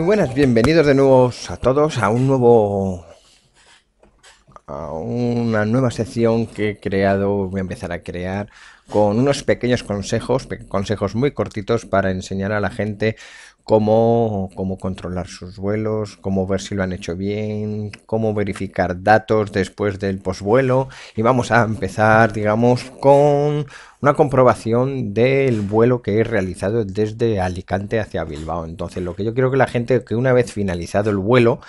Muy buenas, bienvenidos de nuevo a todos a un nuevo... a una nueva sección que he creado, voy a empezar a crear con unos pequeños consejos, consejos muy cortitos para enseñar a la gente cómo, controlar sus vuelos, cómo ver si lo han hecho bien, cómo verificar datos después del posvuelo. Y vamos a empezar, digamos, con una comprobación del vuelo que he realizado desde Alicante hacia Bilbao. Entonces, lo que yo quiero que la gente, que una vez finalizado el vuelo,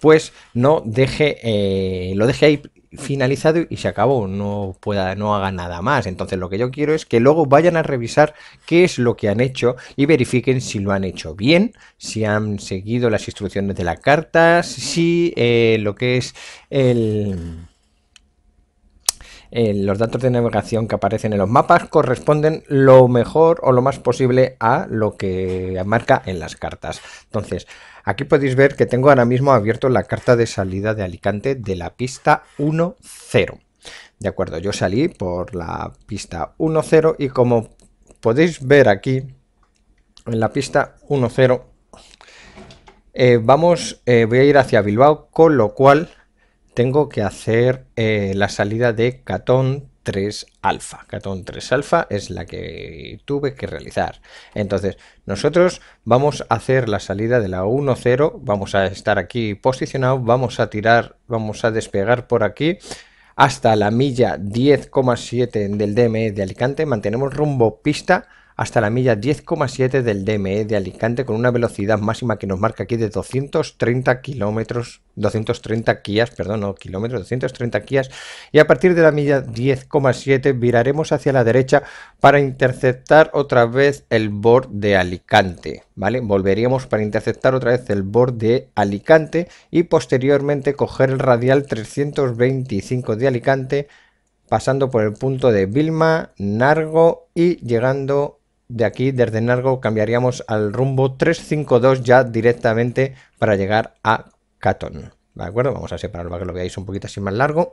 pues no deje, eh, lo deje ahí finalizado y se acabó, no pueda, no haga nada más. Entonces lo que yo quiero es que luego vayan a revisar qué es lo que han hecho y verifiquen si lo han hecho bien, si han seguido las instrucciones de la carta, si eh, lo que es el eh, los datos de navegación que aparecen en los mapas corresponden lo mejor o lo más posible a lo que marca en las cartas. Entonces, aquí podéis ver que tengo ahora mismo abierto la carta de salida de Alicante de la pista 1-0. De acuerdo, yo salí por la pista 1-0 y como podéis ver aquí, en la pista 1-0, eh, vamos, eh, voy a ir hacia Bilbao, con lo cual tengo que hacer eh, la salida de Catón 3 alfa. Catón 3 alfa es la que tuve que realizar. Entonces, nosotros vamos a hacer la salida de la 1.0, vamos a estar aquí posicionado, vamos a tirar, vamos a despegar por aquí hasta la milla 10,7 del DME de Alicante, mantenemos rumbo pista hasta la milla 10,7 del DME de Alicante con una velocidad máxima que nos marca aquí de 230 kilómetros, 230 kias, perdón, no kilómetros, 230 kias y a partir de la milla 10,7 viraremos hacia la derecha para interceptar otra vez el borde de Alicante, ¿vale? Volveríamos para interceptar otra vez el borde de Alicante y posteriormente coger el radial 325 de Alicante pasando por el punto de Vilma, Nargo y llegando de aquí, desde Nargo, cambiaríamos al rumbo 352 ya directamente para llegar a Caton. ¿De acuerdo? Vamos a separarlo para que lo veáis un poquito así más largo.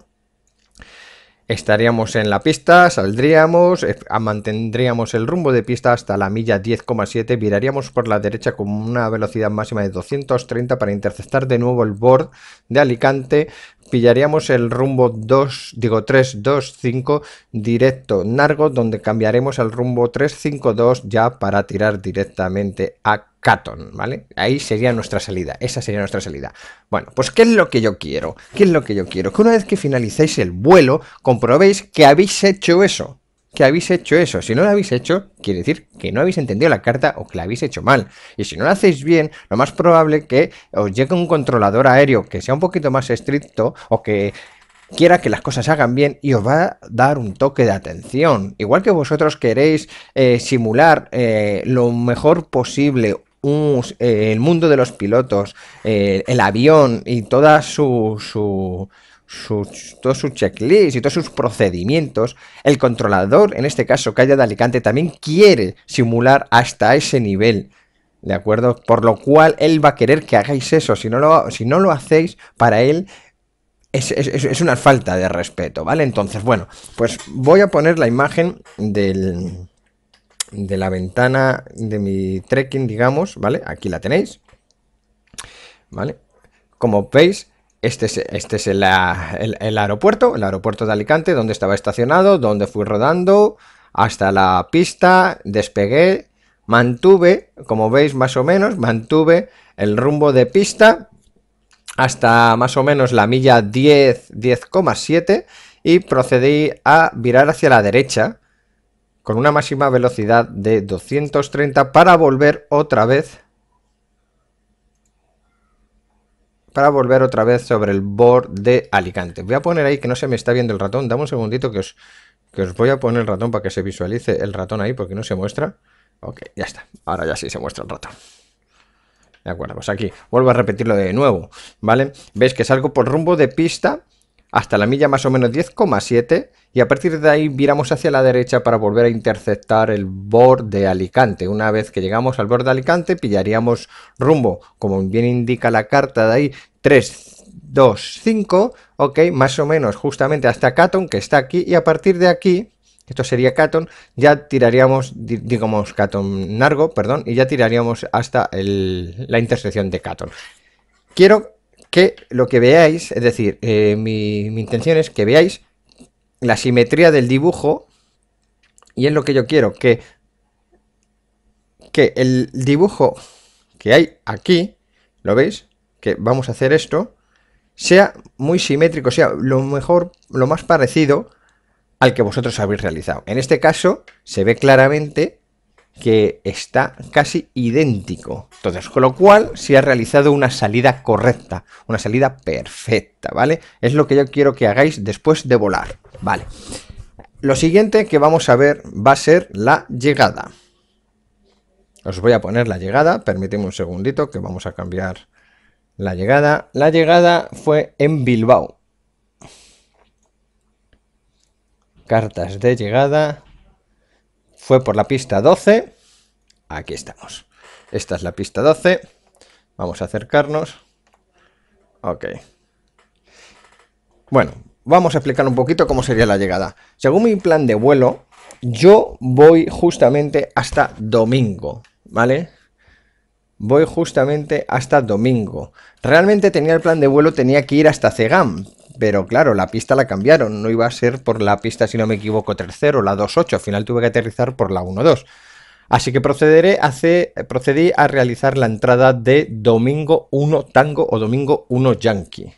Estaríamos en la pista, saldríamos, eh, mantendríamos el rumbo de pista hasta la milla 10,7, viraríamos por la derecha con una velocidad máxima de 230 para interceptar de nuevo el bord de Alicante, pillaríamos el rumbo 2, digo 3, 2, 5 directo Nargo, donde cambiaremos al rumbo 3, 5, 2 ya para tirar directamente a Caton, ¿vale? Ahí sería nuestra salida, esa sería nuestra salida. Bueno, pues ¿qué es lo que yo quiero? ¿Qué es lo que yo quiero? Que una vez que finalicéis el vuelo, comprobéis que habéis hecho eso que habéis hecho eso. Si no lo habéis hecho, quiere decir que no habéis entendido la carta o que la habéis hecho mal. Y si no lo hacéis bien, lo más probable que os llegue un controlador aéreo que sea un poquito más estricto o que quiera que las cosas se hagan bien y os va a dar un toque de atención. Igual que vosotros queréis eh, simular eh, lo mejor posible eh, el mundo de los pilotos, el avión y toda su sus, todos sus checklists y todos sus procedimientos, el controlador, en este caso Calla de Alicante, también quiere simular hasta ese nivel. ¿De acuerdo? Por lo cual él va a querer que hagáis eso. Si no lo, si no lo hacéis, para él es, es una falta de respeto, ¿vale? Entonces, bueno, pues voy a poner la imagen del, de la ventana de mi trekking, digamos, ¿vale? Aquí la tenéis, ¿vale? Como veis, este es, este ah, el, aeropuerto, el aeropuerto de Alicante, donde estaba estacionado, donde fui rodando hasta la pista, despegué, mantuve, como veis más o menos, mantuve el rumbo de pista hasta más o menos la milla 10, 10,7 y procedí a virar hacia la derecha con una máxima velocidad de 230 para volver otra vez para volver otra vez sobre el board de Alicante. Voy a poner ahí que no se me está viendo el ratón. Dame un segundito que os, que os voy a poner el ratón para que se visualice el ratón ahí porque no se muestra. Ok, ya está. Ahora ya sí se muestra el ratón. De acuerdo, pues aquí vuelvo a repetirlo de nuevo, ¿vale? Veis que salgo por rumbo de pista hasta la milla más o menos 10,7 y a partir de ahí viramos hacia la derecha para volver a interceptar el borde de Alicante. Una vez que llegamos al borde de Alicante pillaríamos rumbo, como bien indica la carta de ahí, 3, 2, 5, ok, más o menos justamente hasta Caton que está aquí y a partir de aquí esto sería Caton, ya tiraríamos, digamos Caton Nargo, perdón, y ya tiraríamos hasta la intersección de Caton. Quiero que lo que veáis, es decir, eh, mi, intención es que veáis la simetría del dibujo y es lo que yo quiero, que, que el dibujo que hay aquí, ¿lo veis? Que vamos a hacer esto, sea muy simétrico, sea lo mejor, lo más parecido al que vosotros habéis realizado. En este caso se ve claramente que está casi idéntico. Entonces, con lo cual se ha realizado una salida correcta, una salida perfecta, ¿vale? Es lo que yo quiero que hagáis después de volar, ¿vale? Lo siguiente que vamos a ver va a ser la llegada. Os voy a poner la llegada, permíteme un segundito que vamos a cambiar la llegada. La llegada fue en Bilbao. Cartas de llegada, fue por la pista 12. Aquí estamos. Esta es la pista 12. Vamos a acercarnos. Ok. Bueno, vamos a explicar un poquito cómo sería la llegada. Según mi plan de vuelo, yo voy justamente hasta domingo, ¿vale? Voy justamente hasta domingo. Realmente tenía el plan de vuelo, tenía que ir hasta Cegam, pero claro, la pista la cambiaron. No iba a ser por la pista, si no me equivoco, tercero, la 2.8. Al final tuve que aterrizar por la 1.2. Así que procederé hace, procedí a realizar la entrada de domingo 1 tango o domingo 1 yankee.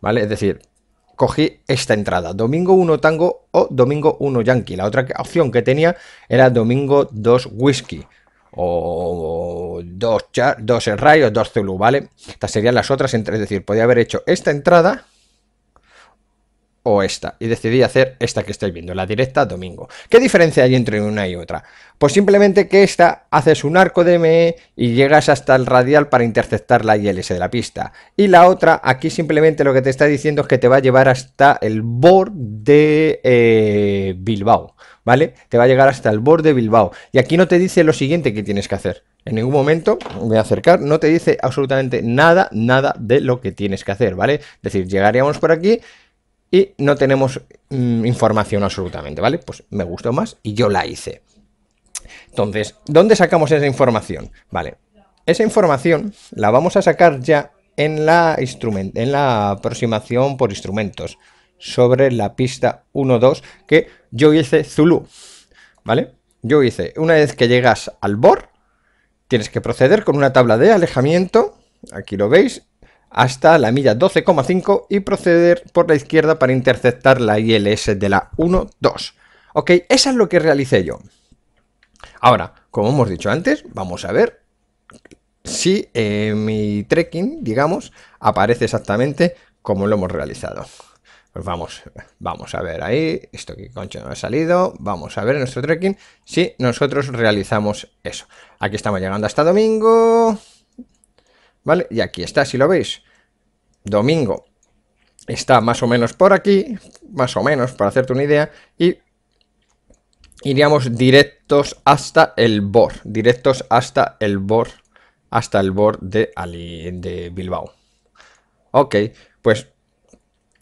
¿Vale? Es decir, cogí esta entrada, domingo 1 tango o domingo 1 yankee. La otra opción que tenía era domingo 2 whisky o 2 char, o rayos, dos Zulu, ¿vale? Estas serían las otras, es decir, podía haber hecho esta entrada o esta. Y decidí hacer esta que estáis viendo, la directa domingo. ¿Qué diferencia hay entre una y otra? Pues simplemente que esta haces un arco de ME y llegas hasta el radial para interceptar la ILS de la pista. Y la otra, aquí simplemente lo que te está diciendo es que te va a llevar hasta el borde de eh, Bilbao. ¿Vale? Te va a llegar hasta el borde de Bilbao. Y aquí no te dice lo siguiente que tienes que hacer. En ningún momento, voy a acercar, no te dice absolutamente nada, nada de lo que tienes que hacer, ¿vale? Es decir, llegaríamos por aquí y no tenemos mm, información absolutamente, ¿vale? Pues me gustó más y yo la hice. Entonces, ¿dónde sacamos esa información? Vale, esa información la vamos a sacar ya en la, en la aproximación por instrumentos sobre la pista 1-2 que yo hice Zulu, ¿vale? Yo hice, una vez que llegas al BOR, tienes que proceder con una tabla de alejamiento, aquí lo veis, hasta la milla 12,5 y proceder por la izquierda para interceptar la ILS de la 1,2. 2 Ok, eso es lo que realicé yo. Ahora, como hemos dicho antes, vamos a ver si mi trekking, digamos, aparece exactamente como lo hemos realizado. Pues vamos, vamos a ver ahí, esto que concha no ha salido, vamos a ver nuestro trekking si nosotros realizamos eso. Aquí estamos llegando hasta domingo, ¿Vale? Y aquí está, si lo veis. Domingo está más o menos por aquí, más o menos, para hacerte una idea. Y iríamos directos hasta el BOR, directos hasta el BOR, hasta el BOR de, de Bilbao. Ok, pues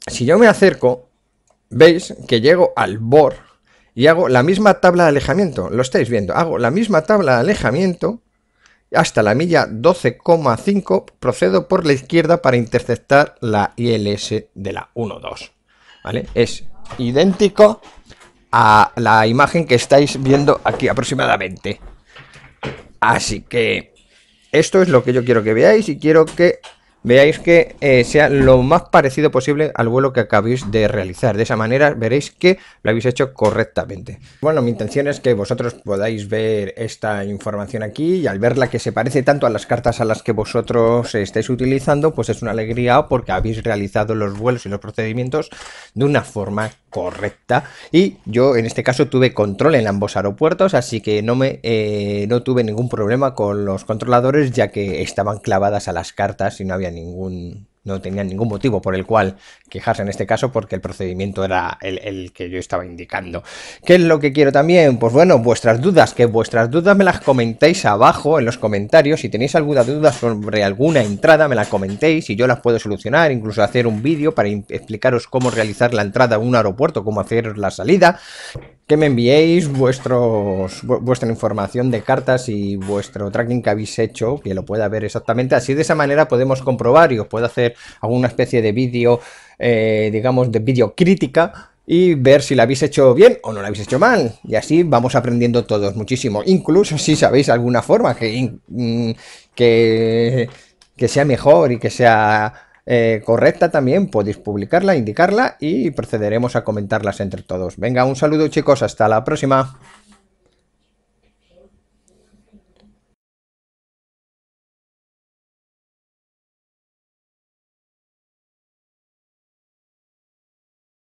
si yo me acerco, veis que llego al BOR y hago la misma tabla de alejamiento, lo estáis viendo, hago la misma tabla de alejamiento hasta la milla 12,5 procedo por la izquierda para interceptar la ILS de la 1.2. ¿Vale? Es idéntico a la imagen que estáis viendo aquí aproximadamente. Así que esto es lo que yo quiero que veáis y quiero que veáis que eh, sea lo más parecido posible al vuelo que acabéis de realizar. De esa manera veréis que lo habéis hecho correctamente. Bueno, mi intención es que vosotros podáis ver esta información aquí y al verla que se parece tanto a las cartas a las que vosotros estáis utilizando, pues es una alegría porque habéis realizado los vuelos y los procedimientos de una forma correcta. Y yo en este caso tuve control en ambos aeropuertos, así que no me eh, no tuve ningún problema con los controladores, ya que estaban clavadas a las cartas y no había ningún no tenía ningún motivo por el cual quejarse en este caso porque el procedimiento era el, que yo estaba indicando. ¿Qué es lo que quiero también? Pues bueno, vuestras dudas, que vuestras dudas me las comentéis abajo en los comentarios. Si tenéis alguna duda sobre alguna entrada, me la comentéis y yo las puedo solucionar, incluso hacer un vídeo para explicaros cómo realizar la entrada a un aeropuerto, cómo hacer la salida. Que me enviéis vuestros, vuestra información de cartas y vuestro tracking que habéis hecho, que lo pueda ver exactamente. Así de esa manera podemos comprobar y os puedo hacer alguna especie de vídeo, eh, digamos, de vídeo crítica y ver si la habéis hecho bien o no la habéis hecho mal. Y así vamos aprendiendo todos muchísimo. Incluso si sabéis alguna forma que, mm, que, sea mejor y que sea eh, correcta también, podéis publicarla, indicarla y procederemos a comentarlas entre todos. Venga, un saludo chicos, hasta la próxima.